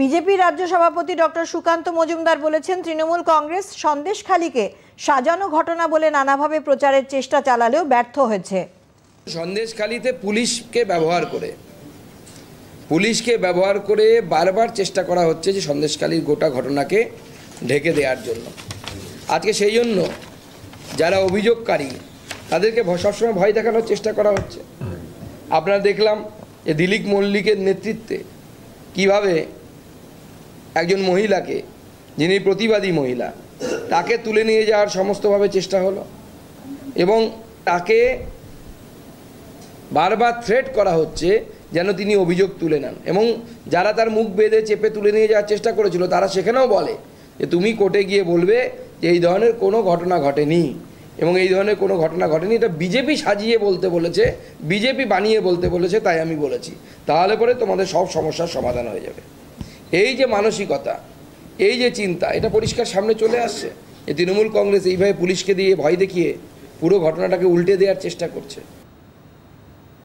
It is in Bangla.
বিজেপি রাজ্য সভাপতি ডক্টর সুকান্ত মজুমদার বলেছেন তৃণমূল কংগ্রেস সন্দেশখালীকে সাজানো ঘটনা বলে নানাভাবে প্রচারের চেষ্টা চালালেও ব্যর্থ হয়েছে সন্দেশখালীতে পুলিশকে ব্যবহার করে পুলিশকে ব্যবহার করে বারবার চেষ্টা করা হচ্ছে যে সন্দেশখালীর গোটা ঘটনাকে ঢেকে দেওয়ার জন্য আজকে সেই জন্য যারা অভিযোগকারী তাদেরকে সবসময় ভয় দেখানোর চেষ্টা করা হচ্ছে আপনারা দেখলাম যে দিলীপ মল্লিকের নেতৃত্বে কিভাবে একজন মহিলাকে যিনি প্রতিবাদী মহিলা তাকে তুলে নিয়ে যাওয়ার সমস্তভাবে চেষ্টা হলো এবং তাকে বারবার থ্রেট করা হচ্ছে যেন তিনি অভিযোগ তুলে নেন এবং যারা তার মুখ বেঁধে চেপে তুলে নিয়ে যাওয়ার চেষ্টা করেছিল তারা সেখানেও বলে যে তুমি কোর্টে গিয়ে বলবে যে এই ধরনের কোনো ঘটনা ঘটেনি এবং এই ধরনের কোনো ঘটনা ঘটেনি এটা বিজেপি সাজিয়ে বলতে বলেছে বিজেপি বানিয়ে বলতে বলেছে তাই আমি বলেছি তাহলে পরে তোমাদের সব সমস্যার সমাধান হয়ে যাবে এই যে মানসিকতা এই যে চিন্তা এটা পরিষ্কার সামনে চলে আসছে যে তৃণমূল কংগ্রেস এইভাবে পুলিশকে দিয়ে ভয় দেখিয়ে পুরো ঘটনাটাকে উল্টে দেওয়ার চেষ্টা করছে